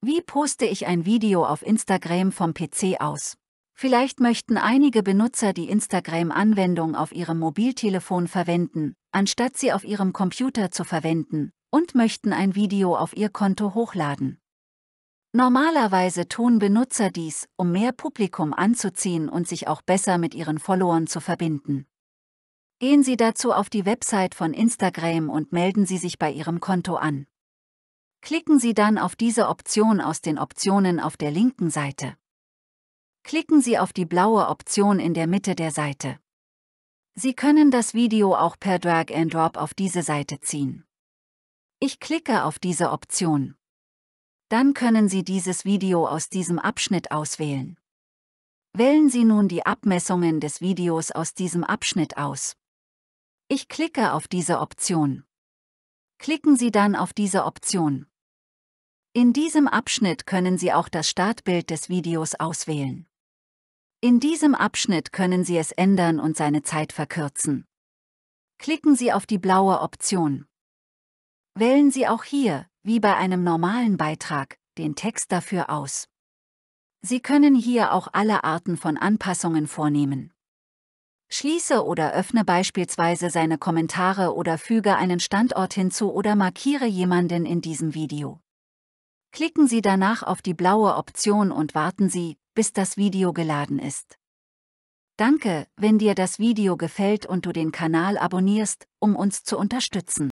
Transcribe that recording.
Wie poste ich ein Video auf Instagram vom PC aus? Vielleicht möchten einige Benutzer die Instagram-Anwendung auf ihrem Mobiltelefon verwenden, anstatt sie auf ihrem Computer zu verwenden, und möchten ein Video auf ihr Konto hochladen. Normalerweise tun Benutzer dies, um mehr Publikum anzuziehen und sich auch besser mit ihren Followern zu verbinden. Gehen Sie dazu auf die Website von Instagram und melden Sie sich bei Ihrem Konto an. Klicken Sie dann auf diese Option aus den Optionen auf der linken Seite. Klicken Sie auf die blaue Option in der Mitte der Seite. Sie können das Video auch per Drag and Drop auf diese Seite ziehen. Ich klicke auf diese Option. Dann können Sie dieses Video aus diesem Abschnitt auswählen. Wählen Sie nun die Abmessungen des Videos aus diesem Abschnitt aus. Ich klicke auf diese Option. Klicken Sie dann auf diese Option. In diesem Abschnitt können Sie auch das Startbild des Videos auswählen. In diesem Abschnitt können Sie es ändern und seine Zeit verkürzen. Klicken Sie auf die blaue Option. Wählen Sie auch hier, wie bei einem normalen Beitrag, den Text dafür aus. Sie können hier auch alle Arten von Anpassungen vornehmen. Schließe oder öffne beispielsweise seine Kommentare oder füge einen Standort hinzu oder markiere jemanden in diesem Video. Klicken Sie danach auf die blaue Option und warten Sie, bis das Video geladen ist. Danke, wenn dir das Video gefällt und du den Kanal abonnierst, um uns zu unterstützen.